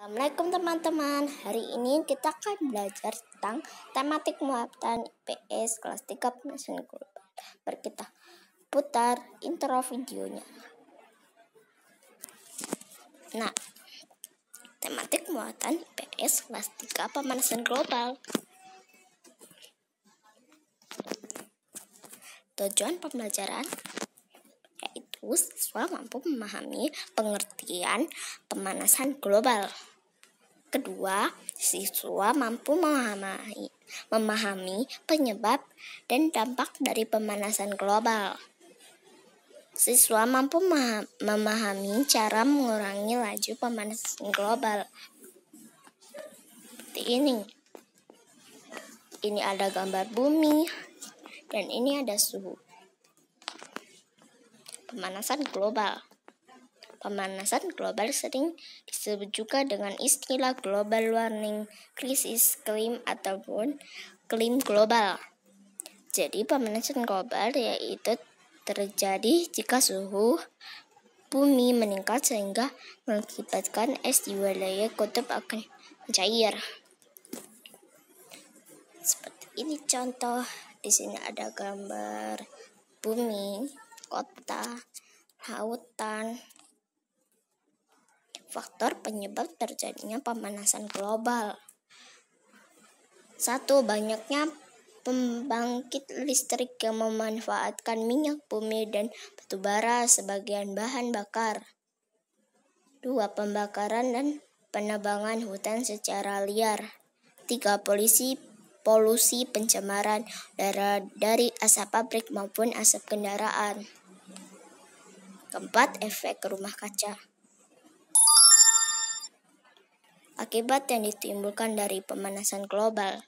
Assalamualaikum teman-teman Hari ini kita akan belajar tentang tematik muatan IPS kelas 3 penelitian global Berkita putar intro videonya Nah, tematik muatan IPS kelas 3 pemanasan global Tujuan pembelajaran yaitu siswa mampu memahami pengertian pemanasan global. Kedua, siswa mampu memahami, memahami penyebab dan dampak dari pemanasan global. Siswa mampu memahami cara mengurangi laju pemanasan global. Seperti ini. Ini ada gambar bumi dan ini ada suhu. Pemanasan global. Pemanasan global sering disebut juga dengan istilah global warming, krisis klim ataupun klim global. Jadi pemanasan global yaitu terjadi jika suhu bumi meningkat sehingga mengakibatkan es di wilayah kutub akan cair. Seperti ini contoh. Di sini ada gambar bumi, kota, lautan, faktor penyebab terjadinya pemanasan global. Satu, banyaknya pembangkit listrik yang memanfaatkan minyak bumi dan batubara sebagian bahan bakar. Dua, pembakaran dan penebangan hutan secara liar. Tiga, polisi polusi pencemaran udara dari asap pabrik maupun asap kendaraan. Keempat, efek rumah kaca. akibat yang ditimbulkan dari pemanasan global.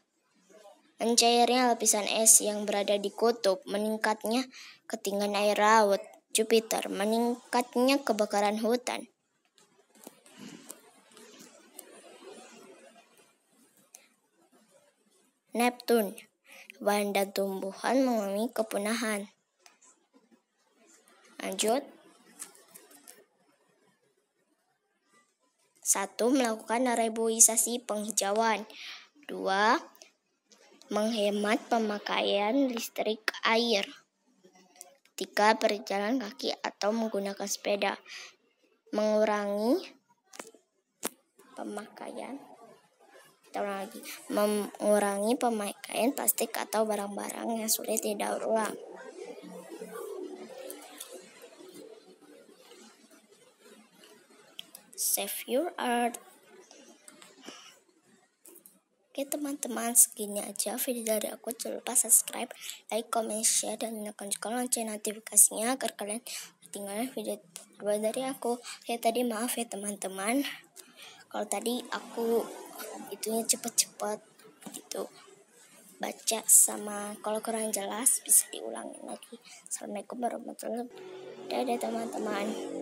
Mencairnya lapisan es yang berada di kutub, meningkatnya ketinggian air laut, Jupiter, meningkatnya kebakaran hutan. Neptun, bahan dan tumbuhan mengalami kepunahan. Lanjut. Satu, melakukan reboisasi penghijauan. Dua, menghemat pemakaian listrik air. Tiga, berjalan kaki atau menggunakan sepeda. Mengurangi pemakaian lagi mengurangi pemakaian plastik atau barang-barang yang sulit didaur ulang. save your art Oke teman-teman segini aja video dari aku jangan lupa subscribe, like, comment, share dan nyalakan juga lonceng notifikasinya agar kalian ketinggalan video terbaru dari aku. Ya tadi maaf ya teman-teman kalau tadi aku itunya cepet-cepet gitu baca sama kalau kurang jelas bisa diulangin lagi. Assalamualaikum warahmatullahi wabarakatuh. Dadah teman-teman.